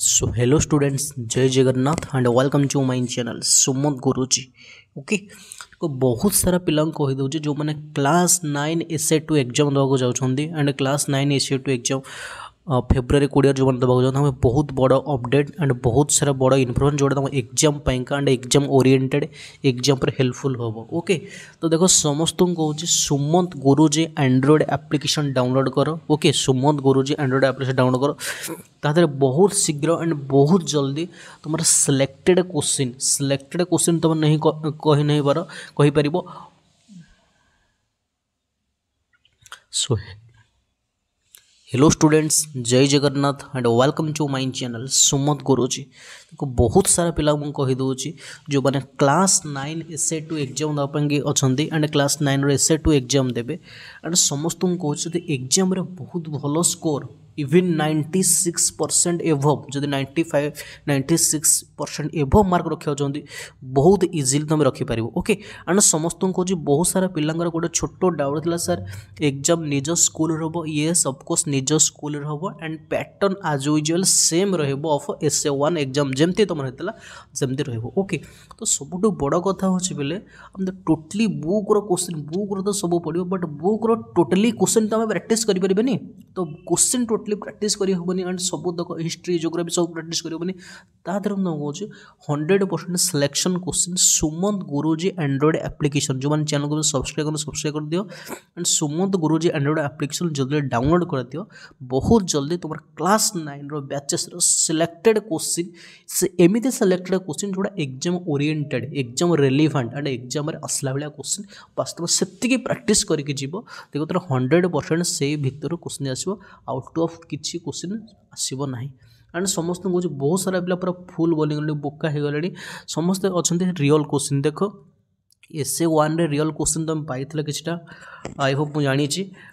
सो hello students जय Jagannath and welcome to my channel Sumanta Guruji okay तो बहुत सारा पिला कहि जो मैंने class nine SA two exam दवा को जाउछन्दी and class nine SA two exam फेब्रुआरी कोड़े जो मैंने देखा चाहते बहुत बड़ अपडेट एंड बहुत सारा बड़ इनफर्मेशन जो तुम exam and exam oriented exam पर हेल्पफुल हम ओके तो देखो समस्त को कहूँ Sumanta Guruji Android application download कर okay Sumanta Guruji Android application download कर ताद बहुत शीघ्र एंड बहुत जल्दी तुम सिलेक्टेड क्वेश्चन सिलेक्टेड क्वेश्चन तुम नहीं कही नहीं पार कहीपर सो हेलो स्टूडेंट्स जय Jagannath and welcome to my channel Sumanta Guruji देखो बहुत सारा पिलाଙ୍କୁ କହିଦେଉଛି ଯେଉଁମାନେ class nine SA two exam ଦେବା ପାଇଁକି ଅଛନ୍ତି ଆଣ୍ଡ କ୍ଲାସ୍ ନାଇନ୍ର ଏସ୍ଏ ଟୁ ଏକ୍ଜାମ୍ ଦେବେ ଆଣ୍ଡ ସମସ୍ତଙ୍କୁ କହୁଛି ଯଦି ଏକ୍ଜାମ୍ରେ ବହୁତ ଭଲ score even ninety six percent ଏଭଭ୍ ଯଦି ninety five ninety six percent ଏଭଭ୍ ମାର୍କ ରଖିଯାଉଛନ୍ତି ବହୁତ ଇଜିଲି ତୁମେ ରଖିପାରିବ ଓକେ ଆଣ୍ଡ ସମସ୍ତଙ୍କୁ କହୁଛି ବହୁତ ସାରା ପିଲାଙ୍କର ଗୋଟେ ଛୋଟ ଡାଉଟ୍ ଥିଲା ସାର୍ ଏକ୍ଜାମ୍ ନିଜ ସ୍କୁଲରେ ହେବ ୟେସ୍ ଅଫକୋର୍ସ ନିଜ ସ୍କୁଲରେ ହେବ and pattern as usual same ରହିବ of S A one exam ଯେମିତି ତୁମର ହେଇଥିଲା ସେମିତି ରହିବ ଓକେ ତ ସବୁଠୁ ବଡ଼ କଥା ହେଉଛି ବୋଲେ ଆମେ ଟୋଟାଲି ବୁକ୍ର କୋଶ୍ଚିନ୍ ବୁକ୍ର ତ ସବୁ ପଡ଼ିବ ବଟ୍ ବୁକ୍ର ଟୋଟାଲି କୋଶ୍ଚିନ୍ ତୁମେ ପ୍ରାକ୍ଟିସ୍ କରିପାରିବେନି तो क्वेश्चन टोटली प्राक्ट कर हेनी एंड सबुदक हिस्ट्री जोग्राफी सब प्राक्ट कर ତା ଦେହରେ ମୁଁ ତୁମକୁ କହୁଛି hundred percent selection question Sumanta Guruji Android application ଯେଉଁମାନେ ଚ୍ୟାନେଲକୁ ସବସ୍କ୍ରାଇବ୍ କରନ୍ତୁ ସବସ୍କ୍ରାଇବ୍ କରିଦିଅ and Sumanta Guruji Android application ଜଲ୍ଦି ଡାଉନଲୋଡ଼୍ କରିଦିଅ ବହୁତ ଜଲ୍ଦି ତୁମର କ୍ଲାସ୍ ନାଇନ୍ର ବ୍ୟାଚେସ୍ର ସିଲେକ୍ଟେଡ଼୍ କୋଶ୍ଚିନ୍ ସେ ଏମିତି ସିଲେକ୍ଟେଡ଼୍ କୋଶ୍ଚିନ୍ ଯେଉଁଟା exam oriented exam relevant and ଏକ୍ଜାମ୍ରେ ଆସିଲା ଭଳିଆ କୋଶ୍ଚିନ୍ ବାସ୍ ତୁମେ ସେତିକି ପ୍ରାକ୍ଟିସ୍ କରିକି ଯିବ ଦେଖ ତୁମର ହଣ୍ଡ୍ରେଡ଼୍ ପରସେଣ୍ଟ ସେଇ ଭିତରୁ କୋଶ୍ଚିନ୍ ଆସିବ ଆଉଟ୍ ଅଫ୍ କିଛି କୋଶ୍ଚିନ୍ ଆସିବ ନାହିଁ ଆଣ୍ଡ ସମସ୍ତଙ୍କୁ କହୁଛି ବହୁତ ସାରା ପିଲା ପୁରା ଫୁଲ୍ ବୋଲିଂ ବୋକା ହୋଇଗଲେଣି ସମସ୍ତେ ଅଛନ୍ତି ରିଅଲ୍ କୋଶ୍ଚିନ୍ ଦେଖ S A one real question तुम पाई किछटा आई होप मु जानी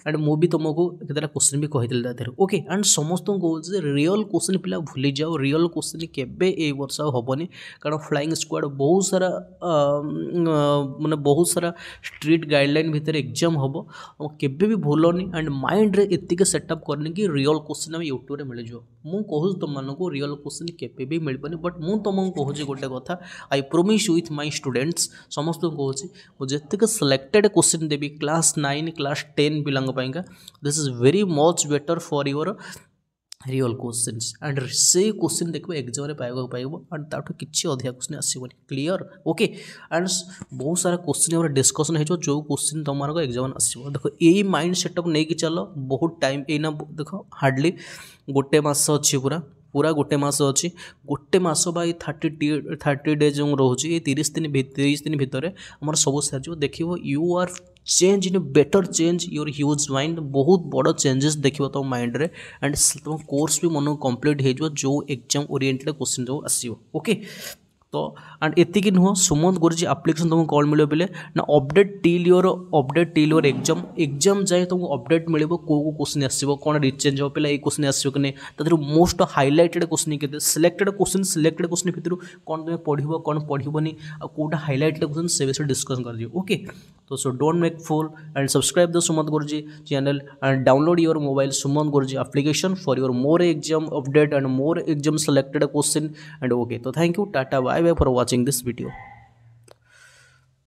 एंड मुझे तुमको कितना क्वेश्चन भी कही तादेह ओके एंड समस्त कहे रियल क्वेश्चन पिला भूली जाओ रियल क्वेश्चन केवे वर्ष हेनी कारण फ्लाइंग स्क्वाड बहुत सारा मानने मतलब बहुत सारा स्ट्रीट गाइडल भितर एग्जाम हम के भी भूलनी एंड माइंड्रे एतिक सेटअप करनी कि रियल क्वेश्चन आम यूट्यूब मिल जाओ मुझे तुम तुमको रियल क्वेश्चन केवे भी मिल पानी बट मुझे तुमको कहूँ गोटे कथा आई प्रोमिश विथ माई स्टूडेंट्स समस्त कहि मुझे सिलेक्टेड क्वेश्चन देवी क्लास नाइन क्लास टेन पिलाई this is very much better for your real question and से क्वेश्चन देखो एग्जाम पाइब पाइब एंड ताठ किसी अधिया क्वेश्चन आसवन क्लीयर ओके एंड बहुत सारा क्वेश्चन डिस्कसन हो जो क्वेश्चन तुम एग्जाम आसो देखो यही माइंड सेटअप नहीं कि चल बहुत टाइम यही ना देख हार्डली गोटे मस अच्छी पूरा पूरा गोटे मस अच्छी गोटे मस थर्टी थर्टी डेज जो रोचे ये तीस दिन तीस दिन भितर आम सब सर देखो you are change in better change your huge mind बहुत बड़ चेंजेस देखो तुम माइंड में एंड तुम कोर्स भी मन कम्प्लीट हो जो एग्जाम ओरिएंटेड क्वेश्चन जो आसो ओके તો ಆ್ಯಂಡ್ ಎತ್ತಿಗೆ ನುಹೋ ಸುಮಂತ್ ಗುರುಜಿ ಅಪ್ಲಿಕೇಶನ್ ತುಮು ಕಾಲ್ ಮಿಳಿಯೋ ಬೆಲೆ ನಾ update till your update till your exam exam ಜಾಯೆ ತುಮು ಅಪ್ಡೇಟ್ ಮಿಳಿବ କୋଉ କୋଉ କୋଶ୍ଚିନ୍ ଆସିବ କ'ଣ ରିଚେଞ୍ଜ ହେବ ପିଲା ଏଇ କୋଶ୍ଚିନ୍ ଆସିବ କି ନାହିଁ ତା ଦେହରୁ ମୋଷ୍ଟ ହାଇଲାଇଟେଡ଼୍ କୋଶ୍ଚିନ୍ କେତେ ସିଲେକ୍ଟେଡ଼୍ କୋଶ୍ଚିନ୍ ସିଲେକ୍ଟେଡ଼୍ କୋଶ୍ଚିନ୍ ଭିତରୁ କ'ଣ ତୁମେ ପଢ଼ିବ କ'ଣ ପଢ଼ିବନି ଆଉ କେଉଁଟା ହାଇଲାଇଟେଡ଼୍ କୋଶ୍ଚିନ୍ ସେ ବିଷୟରେ ଡିସ୍କସ୍ କରିଯିବ ଓକେ तो so don't make fool and subscribe the Sumanta Guruji channel and download your mobile Sumanta Guruji application for your more exam update and more exam selected question and okay तो थैंक यू टाटा bye bye for watching this video